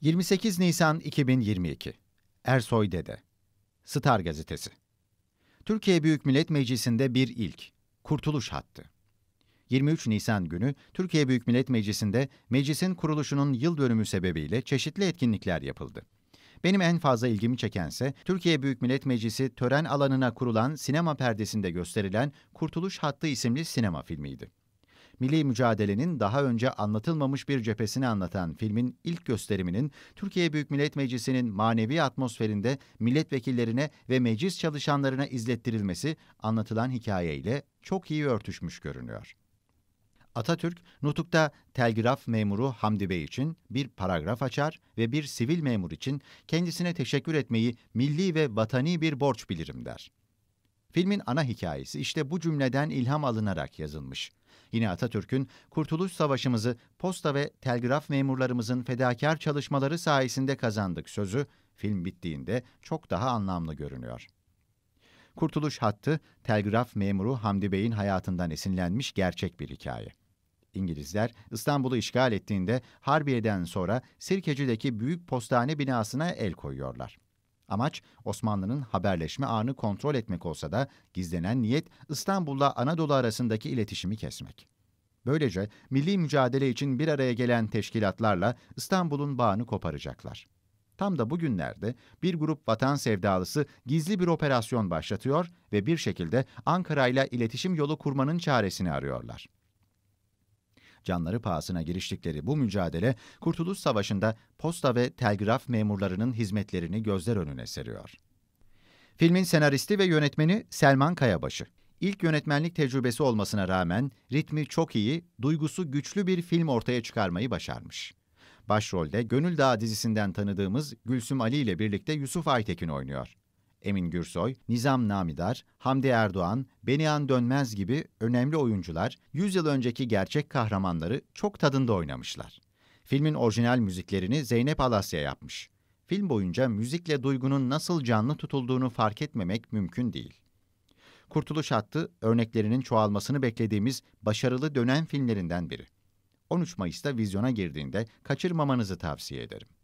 28 Nisan 2022 Ersoy Dede Star Gazetesi Türkiye Büyük Millet Meclisi'nde bir ilk. Kurtuluş Hattı 23 Nisan günü Türkiye Büyük Millet Meclisi'nde meclisin kuruluşunun yıl dönümü sebebiyle çeşitli etkinlikler yapıldı. Benim en fazla ilgimi çekense Türkiye Büyük Millet Meclisi tören alanına kurulan sinema perdesinde gösterilen Kurtuluş Hattı isimli sinema filmiydi milli mücadelenin daha önce anlatılmamış bir cephesini anlatan filmin ilk gösteriminin Türkiye Büyük Millet Meclisi'nin manevi atmosferinde milletvekillerine ve meclis çalışanlarına izlettirilmesi anlatılan hikayeyle çok iyi örtüşmüş görünüyor. Atatürk, Nutuk'ta telgraf memuru Hamdi Bey için bir paragraf açar ve bir sivil memur için kendisine teşekkür etmeyi milli ve vatani bir borç bilirim der. Filmin ana hikayesi işte bu cümleden ilham alınarak yazılmış. Yine Atatürk'ün Kurtuluş Savaşımızı posta ve telgraf memurlarımızın fedakar çalışmaları sayesinde kazandık sözü film bittiğinde çok daha anlamlı görünüyor. Kurtuluş Hattı, telgraf memuru Hamdi Bey'in hayatından esinlenmiş gerçek bir hikaye. İngilizler İstanbul'u işgal ettiğinde Harbiye'den sonra Sirkeci'deki büyük postane binasına el koyuyorlar. Amaç Osmanlı'nın haberleşme ağını kontrol etmek olsa da gizlenen niyet İstanbul'la Anadolu arasındaki iletişimi kesmek. Böylece milli mücadele için bir araya gelen teşkilatlarla İstanbul'un bağını koparacaklar. Tam da bugünlerde bir grup vatan sevdalısı gizli bir operasyon başlatıyor ve bir şekilde Ankara ile iletişim yolu kurmanın çaresini arıyorlar. Canları pahasına giriştikleri bu mücadele Kurtuluş Savaşı'nda posta ve telgraf memurlarının hizmetlerini gözler önüne seriyor. Filmin senaristi ve yönetmeni Selman Kayabaşı. İlk yönetmenlik tecrübesi olmasına rağmen ritmi çok iyi, duygusu güçlü bir film ortaya çıkarmayı başarmış. Başrolde Gönül Dağı dizisinden tanıdığımız Gülsüm Ali ile birlikte Yusuf Aytekin oynuyor. Emin Gürsoy, Nizam Namidar, Hamdi Erdoğan, Benihan Dönmez gibi önemli oyuncular 100 yıl önceki gerçek kahramanları çok tadında oynamışlar. Filmin orijinal müziklerini Zeynep Alasya yapmış. Film boyunca müzikle duygunun nasıl canlı tutulduğunu fark etmemek mümkün değil. Kurtuluş Hattı örneklerinin çoğalmasını beklediğimiz başarılı dönem filmlerinden biri. 13 Mayıs'ta vizyona girdiğinde kaçırmamanızı tavsiye ederim.